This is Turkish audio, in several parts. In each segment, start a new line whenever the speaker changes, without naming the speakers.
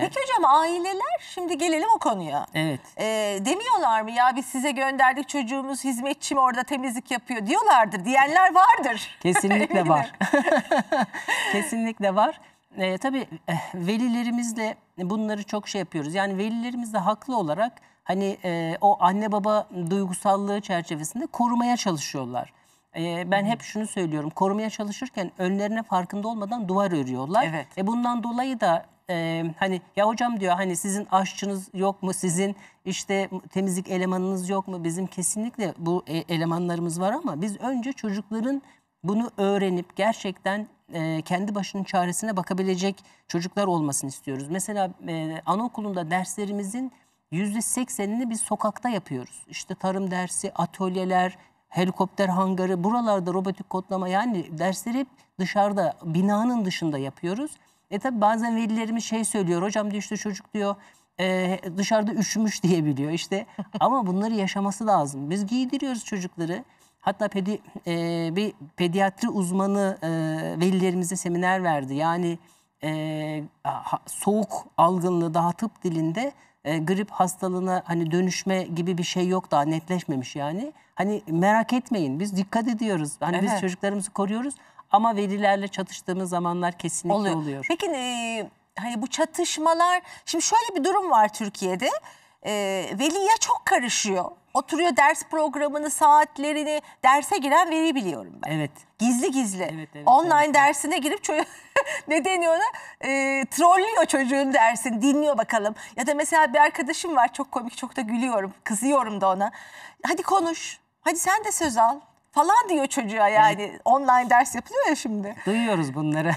Peki
hocam aileler şimdi gelelim o konuya. Evet. Ee, demiyorlar mı ya biz size gönderdik çocuğumuz hizmetçi mi orada temizlik yapıyor diyorlardır. Diyenler vardır. Kesinlikle var. Kesinlikle var. Ee, tabii eh, velilerimizle
bunları çok şey yapıyoruz. Yani velilerimiz de haklı olarak hani e, o anne baba duygusallığı çerçevesinde korumaya çalışıyorlar. Ee, ben hep şunu söylüyorum. Korumaya çalışırken önlerine farkında olmadan duvar örüyorlar. Evet. E bundan dolayı da e, hani ya hocam diyor hani sizin aşçınız yok mu sizin işte temizlik elemanınız yok mu bizim kesinlikle bu e, elemanlarımız var ama biz önce çocukların bunu öğrenip gerçekten e, kendi başının çaresine bakabilecek çocuklar olmasını istiyoruz. Mesela e, anaokulunda derslerimizin yüzde seksenini biz sokakta yapıyoruz. İşte tarım dersi, atölyeler, helikopter hangarı, buralarda robotik kodlama yani dersleri hep dışarıda, binanın dışında yapıyoruz. E tabi bazen velilerimiz şey söylüyor. Hocam diyor işte çocuk diyor e, dışarıda üşümüş diye biliyor işte. Ama bunları yaşaması lazım. Biz giydiriyoruz çocukları. Hatta pedi, e, bir pediatri uzmanı e, velilerimize seminer verdi. Yani e, soğuk algınlığı daha tıp dilinde e, grip hastalığına hani dönüşme gibi bir şey yok daha netleşmemiş yani. Hani merak etmeyin biz dikkat ediyoruz. Hani evet. biz çocuklarımızı koruyoruz.
Ama verilerle çatıştığımız zamanlar
kesinlikle oluyor. oluyor.
Peki e, hani bu çatışmalar şimdi şöyle bir durum var Türkiye'de. E, veli ya çok karışıyor. Oturuyor ders programını, saatlerini, derse giren veri biliyorum ben. Evet. Gizli gizli. Evet, evet, Online evet. dersine girip çocuğu ne deniyor ona? E, trollüyor çocuğun dersini, dinliyor bakalım. Ya da mesela bir arkadaşım var çok komik, çok da gülüyorum, kızıyorum da ona. Hadi konuş, hadi sen de söz al falan diyor çocuğa yani. Evet. Online ders yapılıyor ya şimdi.
Duyuyoruz bunları.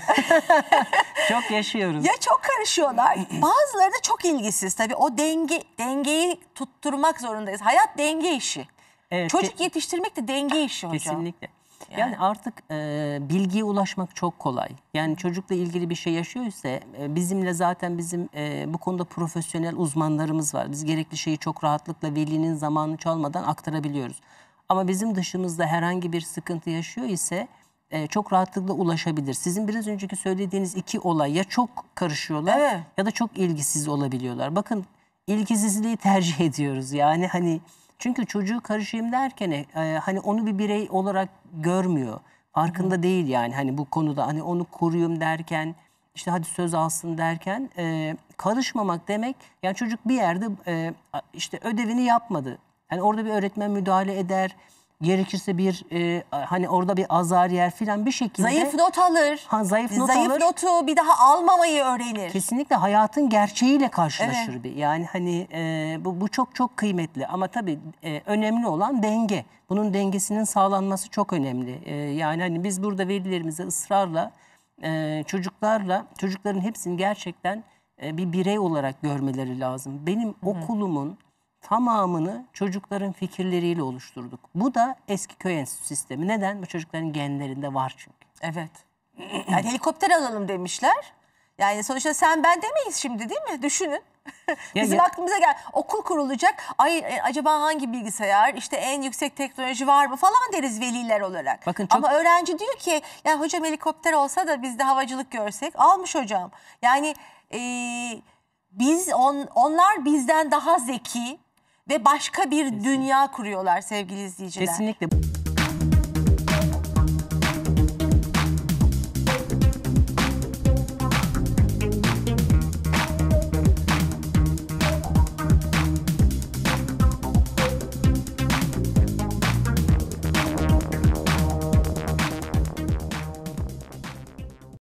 çok yaşıyoruz. Ya
çok karışıyorlar. Bazıları da çok ilgisiz tabii. O denge dengeyi tutturmak zorundayız. Hayat denge işi. Evet, Çocuk yetiştirmek de denge ah, işi hocam. Kesinlikle. Yani, yani artık e, bilgiye
ulaşmak çok kolay. Yani çocukla ilgili bir şey yaşıyorsa e, bizimle zaten bizim e, bu konuda profesyonel uzmanlarımız var. Biz gerekli şeyi çok rahatlıkla velinin zamanını çalmadan aktarabiliyoruz. Ama bizim dışımızda herhangi bir sıkıntı yaşıyor ise e, çok rahatlıkla ulaşabilir. Sizin biraz önceki söylediğiniz iki olay ya çok karışıyorlar evet. ya da çok ilgisiz olabiliyorlar. Bakın ilgisizliği tercih ediyoruz. Yani hani çünkü çocuğu karışayım derken e, e, hani onu bir birey olarak görmüyor. Farkında Hı. değil yani hani bu konuda hani onu koruyum derken işte hadi söz alsın derken e, karışmamak demek yani çocuk bir yerde e, işte ödevini yapmadı yani orada bir öğretmen müdahale eder. Gerekirse bir e, hani orada bir azar yer filan bir şekilde. Zayıf not alır. Ha, zayıf not zayıf alır. notu bir daha almamayı öğrenir. Kesinlikle hayatın gerçeğiyle karşılaşır evet. bir. Yani hani e, bu, bu çok çok kıymetli ama tabii e, önemli olan denge. Bunun dengesinin sağlanması çok önemli. E, yani hani biz burada verilerimizi ısrarla e, çocuklarla çocukların hepsini gerçekten e, bir birey olarak görmeleri lazım. Benim Hı -hı. okulumun tamamını çocukların fikirleriyle oluşturduk. Bu da eski köy enstitüsü sistemi. Neden? Bu çocukların genlerinde var çünkü.
Evet. Yani helikopter alalım demişler. Yani sonuçta sen ben demeyiz şimdi değil mi? Düşünün. Bizim aklımıza gel. Okul kurulacak. Ay e, acaba hangi bilgisayar? İşte en yüksek teknoloji var mı falan deriz veliler olarak. Bakın çok... Ama öğrenci diyor ki ya hocam helikopter olsa da biz de havacılık görsek. Almış hocam. Yani e, biz on, onlar bizden daha zeki, ve başka bir dünya kuruyorlar sevgili izleyiciler. Kesinlikle.